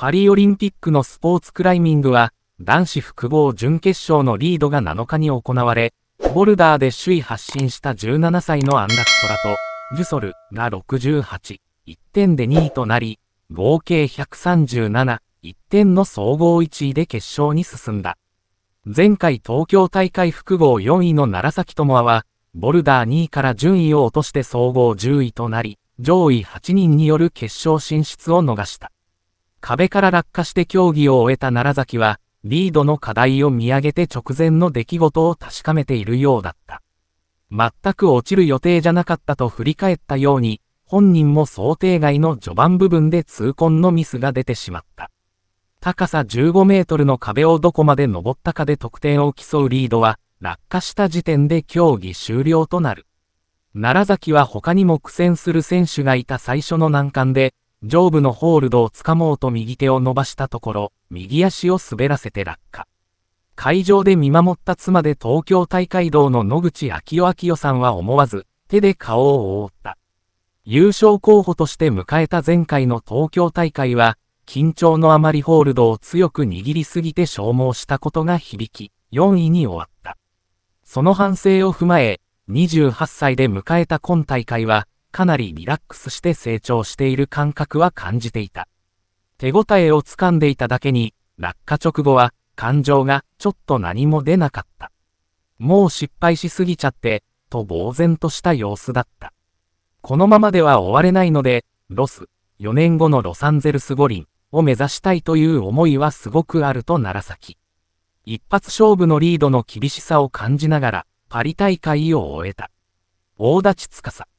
パリオリンピックのスポーツクライミングは、男子複合準決勝のリードが7日に行われ、ボルダーで首位発進した17歳の安楽空と、ジュソルが68、1点で2位となり、合計137、1点の総合1位で決勝に進んだ。前回東京大会複合4位の楢崎智和は、ボルダー2位から順位を落として総合10位となり、上位8人による決勝進出を逃した。壁から落下して競技を終えた楢崎は、リードの課題を見上げて直前の出来事を確かめているようだった。全く落ちる予定じゃなかったと振り返ったように、本人も想定外の序盤部分で痛恨のミスが出てしまった。高さ15メートルの壁をどこまで登ったかで得点を競うリードは、落下した時点で競技終了となる。楢崎は他にも苦戦する選手がいた最初の難関で、上部のホールドをつかもうと右手を伸ばしたところ、右足を滑らせて落下。会場で見守った妻で東京大会堂の野口昭夫昭夫さんは思わず、手で顔を覆った。優勝候補として迎えた前回の東京大会は、緊張のあまりホールドを強く握りすぎて消耗したことが響き、4位に終わった。その反省を踏まえ、28歳で迎えた今大会は、かなりリラックスして成長している感覚は感じていた。手応えをつかんでいただけに、落下直後は感情がちょっと何も出なかった。もう失敗しすぎちゃって、と呆然とした様子だった。このままでは終われないので、ロス、4年後のロサンゼルス五輪を目指したいという思いはすごくあると奈良崎。一発勝負のリードの厳しさを感じながら、パリ大会を終えた。大立ち司。